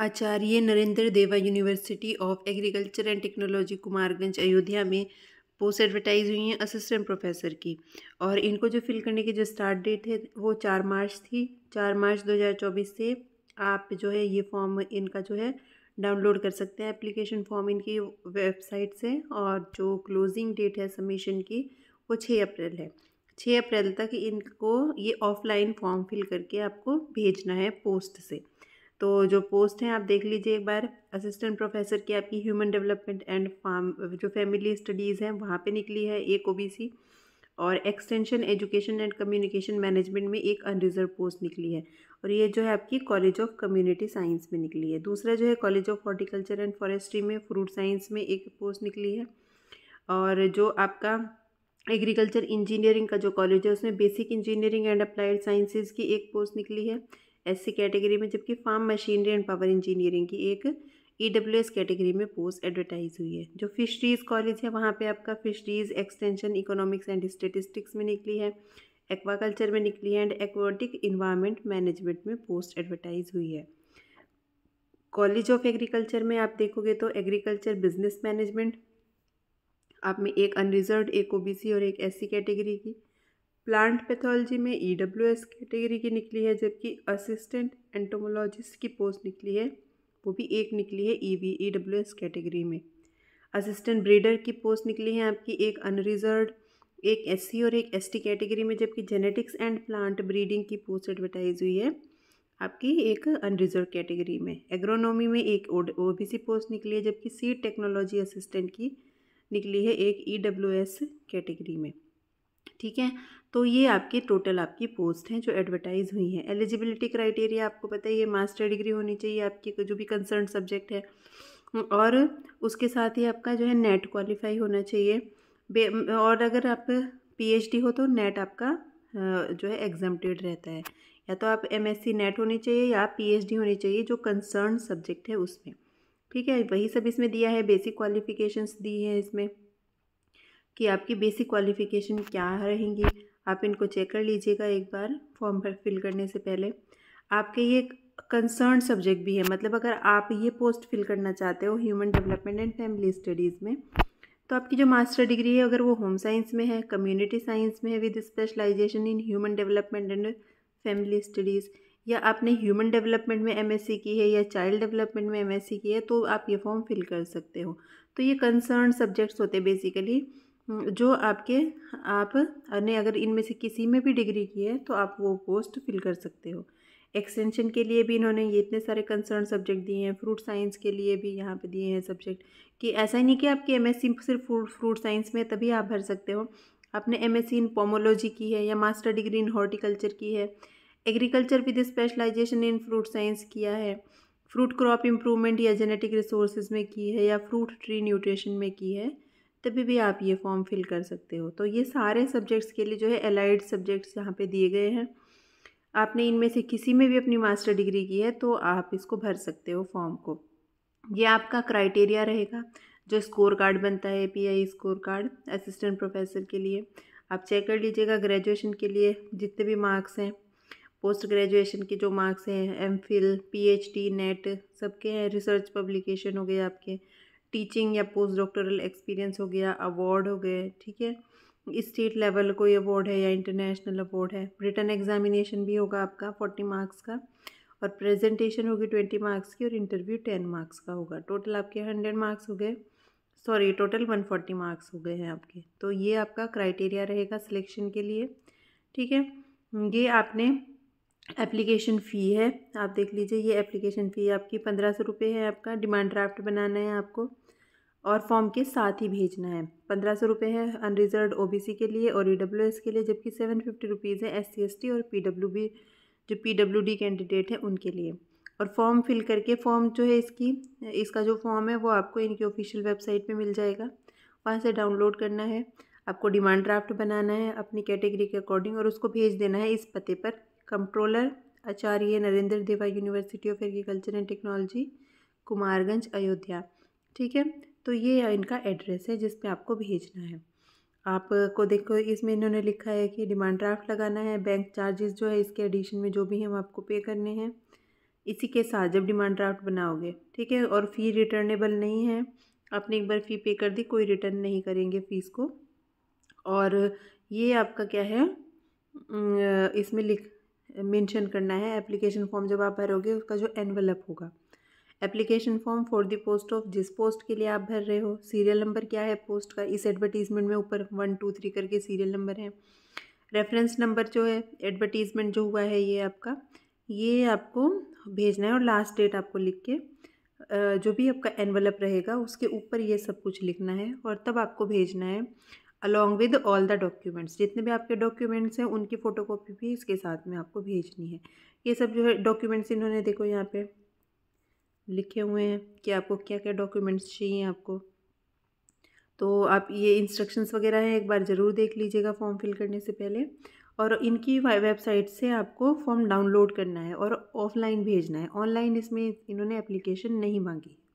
Acharya Narendra Deva university of agriculture and technology Kumarganj Ayodhya में post advertise हुई हैं असिस्टेंट प्रोफेसर की और इनको जो फिल करने की जो स्टार्ट डेट है वो चार मार्च थी चार मार्च 2024 से आप जो है ये फॉर्म इनका जो है डाउनलोड कर सकते हैं एप्लीकेशन फॉर्म इनकी वेबसाइट से और जो क्लोजिंग डेट है सबमिशन की वो छः अप्रैल है छः अप्रैल तक इनको ये ऑफलाइन फॉर्म फिल करके आपको भेजना है पोस्ट से तो जो पोस्ट हैं आप देख लीजिए एक बार असिस्टेंट प्रोफेसर की आपकी ह्यूमन डेवलपमेंट एंड फार्म जो फैमिली स्टडीज़ हैं वहाँ पे निकली है एक ओबीसी और extension education and communication management में एक अनरिजर्व पोस्ट निकली है और ये जो है आपकी कॉलेज ऑफ कम्युनिटी साइंस में निकली है दूसरा जो है college of horticulture and forestry में फ्रूट साइंस में एक पोस्ट निकली है और जो आपका एग्रीकल्चर इंजीनियरिंग का जो कॉलेज है उसमें basic engineering and applied sciences की एक पोस्ट निकली है एससी कैटेगरी में जबकि farm machinery and power engineering की एक ई डब्ल्यू एस कैटेगरी में पोस्ट एडवर्टाइज हुई है जो फिशरीज़ कॉलेज है वहाँ पे आपका fisheries extension economics and statistics में निकली है एक्वाकल्चर में निकली है एंड एक्वाटिक इन्वायरमेंट मैनेजमेंट में पोस्ट एडवर्टाइज हुई है कॉलेज ऑफ एग्रीकल्चर में आप देखोगे तो एग्रीकल्चर बिजनेस मैनेजमेंट आप में एक अनरिजर्व एक ओ और एक एस कैटेगरी की प्लांट पैथोलॉजी में ई डब्ल्यू एस कैटेगरी की निकली है जबकि असिस्टेंट एंटोमोलॉजिस्ट की पोस्ट निकली है वो भी एक निकली है E V E W S category में असिस्टेंट ब्रीडर की पोस्ट निकली है आपकी एक अनरिजर्व एक एस और एक एस कैटेगरी में जबकि जेनेटिक्स एंड प्लांट ब्रीडिंग की पोस्ट एडवर्टाइज हुई है आपकी एक अनरिजर्व कैटेगरी में एग्रोनॉमी में एक ओ पोस्ट निकली है जबकि सीड टेक्नोलॉजी असिस्टेंट की निकली है एक ई e कैटेगरी में ठीक है तो ये आपकी टोटल आपकी पोस्ट हैं जो एडवर्टाइज़ हुई हैं एलिजिबिलिटी क्राइटेरिया आपको पता ही है मास्टर डिग्री होनी चाहिए आपकी जो भी कंसर्न सब्जेक्ट है और उसके साथ ही आपका जो है नेट क्वालिफाई होना चाहिए और अगर आप पी हो तो नेट आपका जो है एग्जामटेड रहता है या तो आप एम नेट होनी चाहिए या पीएचडी होनी चाहिए जो कंसर्न सब्जेक्ट है उसमें ठीक है वही सब इसमें दिया है बेसिक क्वालिफिकेशंस दी हैं इसमें कि आपकी बेसिक क्वालिफिकेशन क्या रहेंगी आप इनको चेक कर लीजिएगा एक बार फॉर्म पर फिल करने से पहले आपके ये कंसर्न सब्जेक्ट भी है मतलब अगर आप ये पोस्ट फिल करना चाहते हो human development and family studies में तो आपकी जो मास्टर डिग्री है अगर वो होम साइंस में है कम्युनिटी साइंस में है with specialization in human development and family studies या आपने ह्यूमन डेवलपमेंट में एम की है या चाइल्ड डेवलपमेंट में एम की है तो आप ये फॉर्म फिल कर सकते हो तो ये कंसर्न सब्जेक्ट्स होते बेसिकली हम्म, जो आपके आप ने अगर इनमें से किसी में भी डिग्री की है तो आप वो पोस्ट फिल कर सकते हो एक्सटेंशन के लिए भी इन्होंने ये इतने सारे कंसर्न सब्जेक्ट दिए हैं फ्रूट साइंस के लिए भी यहाँ पे दिए हैं सब्जेक्ट कि ऐसा ही नहीं कि आपकी एम सिर्फ फ्रूट फ्रूट साइंस में तभी आप भर सकते हो आपने एम इन पोमोलॉजी की है या मास्टर डिग्री इन हॉर्टिकल्चर की है agriculture with specialization in fruit science किया है फ्रूट क्रॉप इम्प्रूवमेंट या जेनेटिक रिसोर्सेज में की है या फ्रूट ट्री न्यूट्रिशन में की है तभी भी आप ये फॉर्म फिल कर सकते हो तो ये सारे सब्जेक्ट्स के लिए जो है एलाइड सब्जेक्ट्स यहाँ पे दिए गए हैं आपने इनमें से किसी में भी अपनी मास्टर डिग्री की है तो आप इसको भर सकते हो फॉर्म को ये आपका क्राइटेरिया रहेगा जो स्कोर कार्ड बनता है I score card assistant professor के लिए आप चेक कर लीजिएगा ग्रेजुएशन के लिए जितने भी मार्क्स हैं पोस्ट ग्रेजुएशन के जो मार्क्स हैं M Phil P H D NET सबके हैं रिसर्च पब्लिकेशन हो गए आपके टीचिंग या पोस्ट डॉक्टोरल एक्सपीरियंस हो गया अवार्ड हो गए ठीक है स्टेट लेवल कोई अवार्ड है या इंटरनेशनल अवार्ड है रिटर्न एग्जामिनेशन भी होगा आपका फोर्टी मार्क्स का और प्रेजेंटेशन होगी ट्वेंटी मार्क्स की और इंटरव्यू टेन मार्क्स का होगा टोटल आपके हंड्रेड मार्क्स हो गए sorry total one forty marks हो गए हैं आपके तो ये आपका क्राइटेरिया रहेगा सिलेक्शन के लिए ठीक है ये आपने एप्लीकेशन फ़ी है आप देख लीजिए ये एप्लीकेशन फ़ी आपकी पंद्रह सौ रुपये है आपका डिमांड ड्राफ्ट बनाना है आपको और फॉर्म के साथ ही भेजना है पंद्रह सौ रुपये है अनरिजर्व सी के लिए और ई e के लिए जबकि सेवन फिफ्टी रुपीज़ है एस सी और पी जो पी कैंडिडेट है उनके लिए और फॉर्म फिल करके फॉर्म जो है इसकी इसका जो फॉर्म है वो आपको इनकी ऑफिशियल वेबसाइट पर मिल जाएगा वहाँ से डाउनलोड करना है आपको डिमांड ड्राफ्ट बनाना है अपनी कैटेगरी के अकॉर्डिंग और उसको भेज देना है इस पते पर controller Acharya Narendra Deva university of agriculture and technology Kumarganj Ayodhya ठीक है तो ये इनका एड्रेस है जिस पे आपको भेजना है आपको देखो इसमें इन्होंने लिखा है कि डिमांड ड्राफ्ट लगाना है बैंक चार्जेस जो है इसके एडिशन में जो भी हैं वो आपको पे करने हैं इसी के साथ जब डिमांड ड्राफ्ट बनाओगे ठीक है और फ़ी रिटर्नेबल नहीं है आपने एक बार फ़ी पे कर दी कोई रिटर्न नहीं करेंगे फ़ीस को और ये आपका क्या है इसमें लिख मेंशन करना है एप्लीकेशन फॉर्म जब आप भरोगे उसका जो एनवलप होगा application form for the post of जिस पोस्ट के लिए आप भर रहे हो सीरियल नंबर क्या है पोस्ट का इस एडवर्टीजमेंट में ऊपर वन टू थ्री करके सीरियल नंबर है रेफरेंस नंबर जो है एडवर्टीजमेंट जो हुआ है ये आपका ये आपको भेजना है और लास्ट डेट आपको लिख के जो भी आपका एनवलप रहेगा उसके ऊपर ये सब कुछ लिखना है और तब आपको भेजना है along with all the documents जितने भी आपके डॉक्यूमेंट्स हैं उनकी फ़ोटोकॉपी भी इसके साथ में आपको भेजनी है ये सब जो है डॉक्यूमेंट्स इन्होंने देखो यहाँ पे लिखे हुए हैं कि आपको क्या क्या डॉक्यूमेंट्स चाहिए आपको तो आप ये इंस्ट्रक्शंस वगैरह हैं एक बार ज़रूर देख लीजिएगा फॉर्म फिल करने से पहले और इनकी वेबसाइट से आपको फॉर्म डाउनलोड करना है और ऑफलाइन भेजना है ऑनलाइन इसमें इन्होंने एप्लीकेशन नहीं मांगी